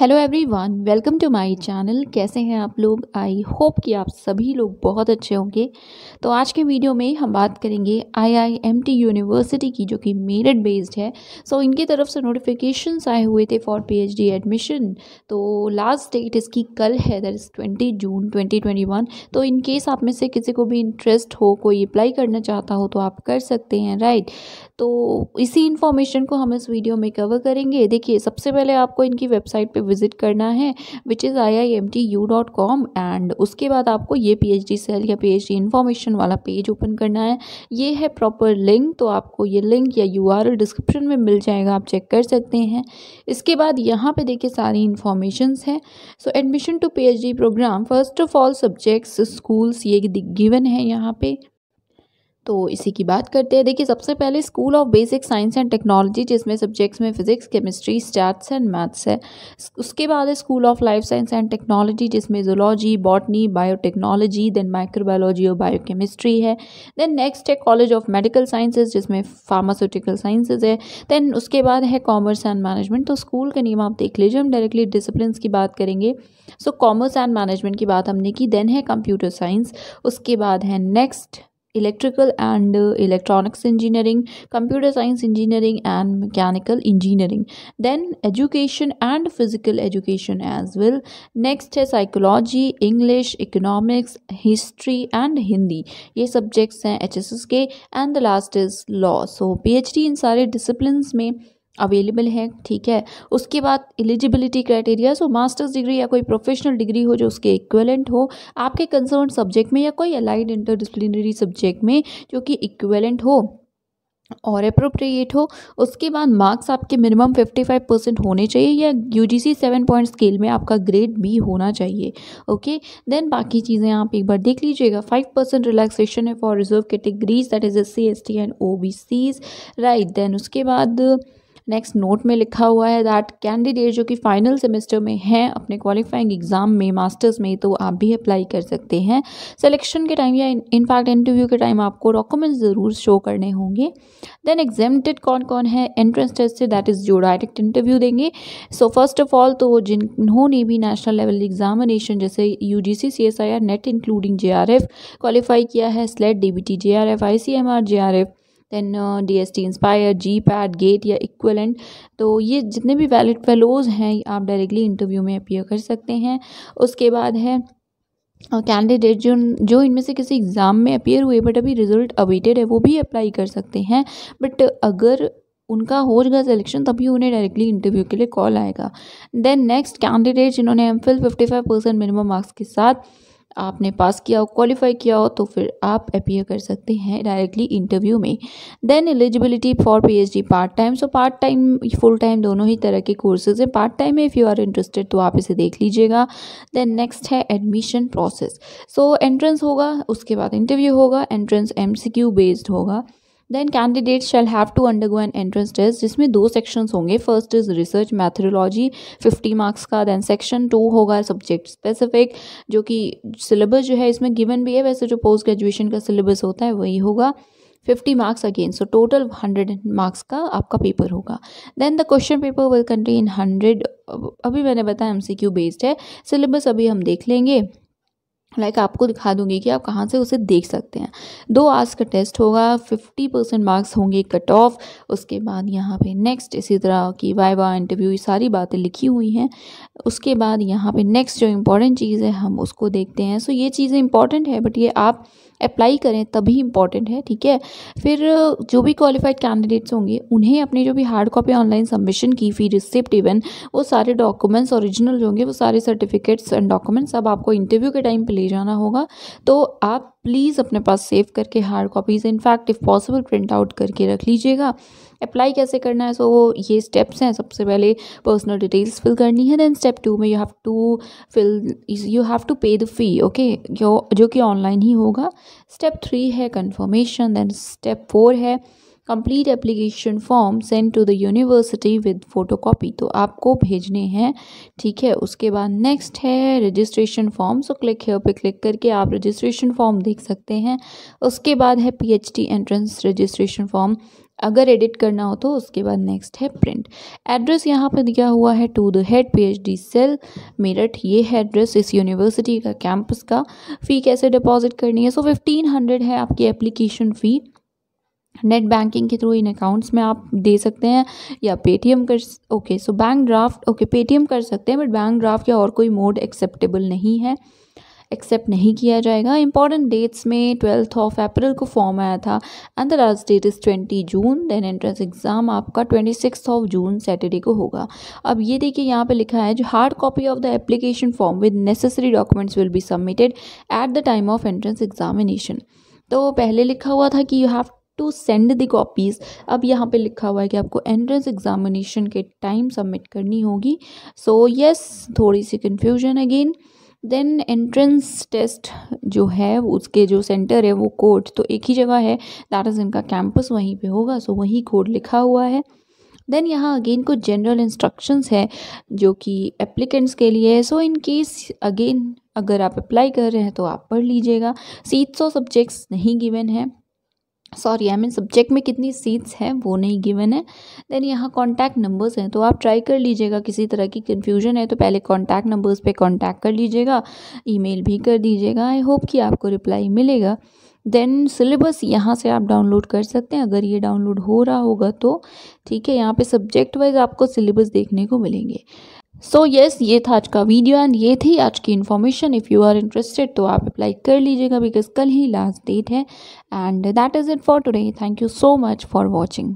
hello everyone welcome to my channel कैसे हैं आप लोग आई होप कि आप सभी लोग बहुत अच्छे होंगे तो आज के वीडियो में हम बात करेंगे आईआईएमटी यूनिवर्सिटी की जो कि मेरिट बेस्ड है सो so, इनकी तरफ से नोटिफिकेशंस आए हुए थे फॉर पीएचडी एडमिशन तो लास्ट डेट इसकी कल है that is twenty June twenty तो इन केस आप में से किसी को भी इंटरेस्ट हो कोई अप्लाई करना चाहता हो तो आप कर सकते हैं राइट तो इसी इन्फॉर्मेशन को हम इस वीडियो में कवर करेंगे देखिए सबसे पहले आपको इनकी वेबसाइट पर विज़िट करना है which is I I M T U dot com and उसके बाद आपको ये पी एच डी सेल या पी एच डी इन्फॉर्मेशन वाला पेज ओपन करना है ये है प्रॉपर लिंक तो आपको ये लिंक या यू आर डिस्क्रिप्शन में मिल जाएगा आप चेक कर सकते हैं इसके बाद यहाँ पर देखिए सारी इन्फॉर्मेशन है so admission to P H D program first of all subjects schools ये गिवन है यहाँ पर तो इसी की बात करते हैं देखिए सबसे पहले school of basic science and technology जिसमें सब्जेक्ट्स में physics chemistry stats and maths है उसके बाद है school of life science and technology जिसमें zoology botany biotechnology then microbiology और बायोकेमिस्ट्री है देन नेक्स्ट है कॉलेज ऑफ मेडिकल साइंसेज जिसमें फार्मास्यूटिकल साइंसेज है देन उसके बाद है कॉमर्स एंड मैनेजमेंट तो स्कूल का नियम आप देख लीजिए हम डायरेक्टली डिसिप्लिन की बात करेंगे सो कॉमर्स एंड मैनेजमेंट की बात हमने की देन है कंप्यूटर साइंस उसके बाद है next electrical and electronics engineering computer science engineering and mechanical engineering then education and physical education as well next है psychology English economics history and Hindi ये सब्जेक्ट्स हैं H S S K and the last is law so P H D इन सारे discipline में available हैं ठीक है उसके बाद eligibility criteria so masters degree या कोई प्रोफेशनल डिग्री हो जो उसके इक्वेलेंट हो आपके कंसर्न सब्जेक्ट में या कोई अलाइड इंटरडिसिप्लिनरी सब्जेक्ट में जो कि इक्वेलेंट हो और अप्रोप्रिएट हो उसके बाद मार्क्स आपके मिनिमम 55 परसेंट होने चाहिए या U G C seven point scale में आपका ग्रेड भी होना चाहिए ओके देन बाकी चीज़ें आप एक बार देख लीजिएगा 5 परसेंट रिलैक्सेशन है for reserve categories that is S C S T and O B Cs right then उसके बाद नेक्स्ट नोट में लिखा हुआ है दैट कैंडिडेट जो कि फाइनल सेमेस्टर में हैं अपने क्वालिफाइंग एग्ज़ाम में मास्टर्स में तो आप भी अप्लाई कर सकते हैं सिलेक्शन के टाइम या इनफैक्ट इंटरव्यू के टाइम आपको डॉक्यूमेंट्स ज़रूर शो करने होंगे देन एग्जामटेड कौन कौन है एंट्रेंस टेस्ट से दैट इज़ जो डायरेक्ट इंटरव्यू देंगे सो फर्स्ट ऑफ ऑल तो जिन्होंने भी नेशनल लेवल एग्जामिनेशन जैसे U G C C S I R NET including J R F qualify किया है SLET D B T J R F I C M R J R F then D S T inspire GPAT GATE या equivalent तो ये जितने भी valid fellows हैं आप directly interview में अपियर कर सकते हैं उसके बाद है कैंडिडेट uh, जो जो इनमें से किसी एग्ज़ाम में अपियर हुए बट अभी रिजल्ट अवेटेड है वो भी अप्लाई कर सकते हैं बट अगर उनका हो जाएगा सिलेक्शन तभी उन्हें डायरेक्टली इंटरव्यू के लिए कॉल आएगा देन नेक्स्ट कैंडिडेट जिन्होंने M Phil fifty five percent minimum marks के साथ आपने पास किया हो क्वालिफाई किया हो तो फिर आप अपीयर कर सकते हैं डायरेक्टली इंटरव्यू में then eligibility for PhD part time so part time full time दोनों ही तरह के कोर्सेज हैं पार्ट टाइम में इफ़ यू आर इंटरेस्टेड तो आप इसे देख लीजिएगा देन नेक्स्ट है एडमिशन प्रोसेस सो एंट्रेंस होगा उसके बाद इंटरव्यू होगा एंट्रेंस एम बेस्ड होगा then candidate shall have to undergo an entrance test जिसमें दो सेक्शंस होंगे first is research methodology fifty marks का देन सेक्शन टू होगा सब्जेक्ट स्पेसिफिक जो कि सिलेबस जो है इसमें गिवन भी है वैसे जो पोस्ट ग्रेजुएशन का सिलेबस होता है वही होगा fifty marks again so total hundred marks का आपका पेपर होगा then the question paper will contain hundred अभी मैंने बताया एम सी क्यू बेस्ड है सिलेबस अभी हम देख लेंगे लाइक like आपको दिखा दूंगी कि आप कहाँ से उसे देख सकते हैं दो आज का टेस्ट होगा फिफ्टी परसेंट मार्क्स होंगे कट ऑफ उसके बाद यहाँ पे नेक्स्ट इसी तरह की वाइवा इंटरव्यू ये सारी बातें लिखी हुई हैं उसके बाद यहाँ पे नेक्स्ट जो इम्पोर्टेंट चीज़ है हम उसको देखते हैं सो ये चीज़ें इंपॉर्टेंट है बट ये आप अप्लाई करें तभी इम्पॉर्टेंट है ठीक है फिर जो भी क्वालिफाइड कैंडिडेट्स होंगे उन्हें अपने जो भी हार्ड कॉपी ऑनलाइन सबमिशन की फी रिसिप्ट इवन वो सारे डॉक्यूमेंट्स ओरिजिनल होंगे वो सारे सर्टिफिकेट्स एंड डॉक्यूमेंट्स अब आपको इंटरव्यू के टाइम पर ले जाना होगा तो आप प्लीज़ अपने पास सेव करके hard copies in fact if possible print out करके रख लीजिएगा अप्लाई कैसे करना है सो so, ये स्टेप्स हैं सबसे पहले पर्सनल डिटेल्स फिल करनी है देन स्टेप टू में you have to fill you have to pay the fee okay जो कि ऑनलाइन ही होगा स्टेप थ्री है कन्फर्मेशन देन स्टेप फोर है complete application form send to the university with photocopy तो आपको भेजने हैं ठीक है उसके बाद नेक्स्ट है रजिस्ट्रेशन फॉर्म सो क्लिक है पे क्लिक करके आप रजिस्ट्रेशन फॉर्म देख सकते हैं उसके बाद है पीएचडी एंट्रेंस रजिस्ट्रेशन फॉर्म अगर एडिट करना हो तो उसके बाद नेक्स्ट है प्रिंट एड्रेस यहाँ पर दिया हुआ है to the head PhD cell Meerut ये है एड्रेस इस यूनिवर्सिटी का कैंपस का फ़ी कैसे डिपॉजिट करनी है सो so, फिफ्टीन हंड्रेड है आपकी एप्लीकेशन फ़ी नेट बैंकिंग के थ्रू इन अकाउंट्स में आप दे सकते हैं या पेटीएम कर okay so bank draft okay Paytm कर सकते हैं बट बैंक ड्राफ्ट या और कोई मोड एक्सेप्टेबल नहीं है एक्सेप्ट नहीं किया जाएगा इंपॉर्टेंट डेट्स में ट्वेल्थ ऑफ अप्रैल को फॉर्म आया था and the last date is twenty June then entrance exam आपका twenty six of June Saturday को होगा अब ये देखिए यहाँ पे लिखा है जो hard copy of the application form with necessary documents will be submitted at the time of entrance examination तो पहले लिखा हुआ था कि you have to send the copies अब यहाँ पे लिखा हुआ है कि आपको एंट्रेंस एग्जामिनेशन के टाइम सबमिट करनी होगी सो so, यस yes, थोड़ी सी confusion again then entrance test जो है उसके जो सेंटर है वो कोड तो एक ही जगह है दैट इज़ इनका कैंपस वहीं पे होगा सो so वही कोड लिखा हुआ है देन यहाँ अगेन कुछ जनरल इंस्ट्रक्शंस है जो कि एप्लीकेंट्स के लिए है सो इन केस अगेन अगर आप अप्लाई कर रहे हैं तो आप पढ़ लीजिएगा सीट सौ सब्जेक्ट्स नहीं गिवन है सॉरी आई मीन सब्जेक्ट में कितनी सीट्स हैं वो नहीं गिवन है देन यहाँ कॉन्टैक्ट नंबर्स हैं तो आप ट्राई कर लीजिएगा किसी तरह की कन्फ्यूजन है तो पहले कॉन्टैक्ट नंबर्स पे कॉन्टैक्ट कर लीजिएगा ईमेल भी कर दीजिएगा आई होप कि आपको रिप्लाई मिलेगा देन सिलेबस यहाँ से आप डाउनलोड कर सकते हैं अगर ये डाउनलोड हो रहा होगा तो ठीक है यहाँ पे सब्जेक्ट वाइज आपको सिलेबस देखने को मिलेंगे सो so, यस yes, ये था आज का वीडियो एंड ये थी आज की information if you are interested तो आप अप्लाई कर लीजिएगा बिकॉज कल ही लास्ट डेट है and that is it for today thank you so much for watching